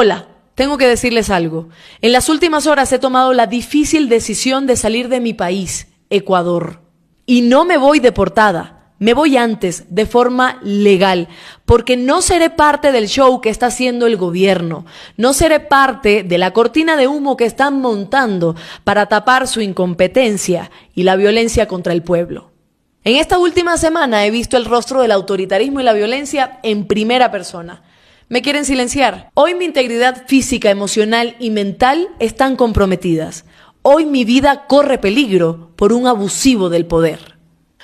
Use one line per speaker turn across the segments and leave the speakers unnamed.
Hola, tengo que decirles algo. En las últimas horas he tomado la difícil decisión de salir de mi país, Ecuador. Y no me voy deportada, me voy antes, de forma legal, porque no seré parte del show que está haciendo el gobierno, no seré parte de la cortina de humo que están montando para tapar su incompetencia y la violencia contra el pueblo. En esta última semana he visto el rostro del autoritarismo y la violencia en primera persona. Me quieren silenciar. Hoy mi integridad física, emocional y mental están comprometidas. Hoy mi vida corre peligro por un abusivo del poder.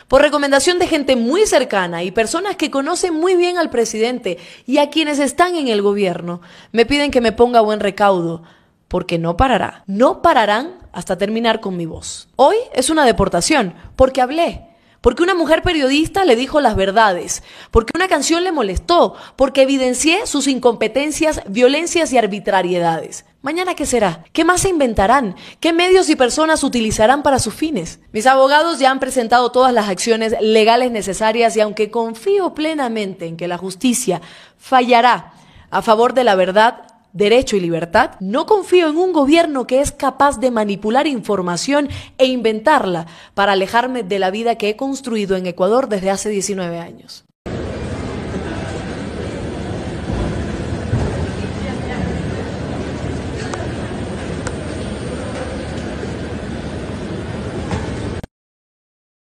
Por recomendación de gente muy cercana y personas que conocen muy bien al presidente y a quienes están en el gobierno, me piden que me ponga buen recaudo, porque no parará. No pararán hasta terminar con mi voz. Hoy es una deportación, porque hablé, porque una mujer periodista le dijo las verdades, porque una canción le molestó, porque evidencié sus incompetencias, violencias y arbitrariedades. Mañana qué será? ¿Qué más se inventarán? ¿Qué medios y personas utilizarán para sus fines? Mis abogados ya han presentado todas las acciones legales necesarias y aunque confío plenamente en que la justicia fallará a favor de la verdad, derecho y libertad? No confío en un gobierno que es capaz de manipular información e inventarla para alejarme de la vida que he construido en Ecuador desde hace 19 años.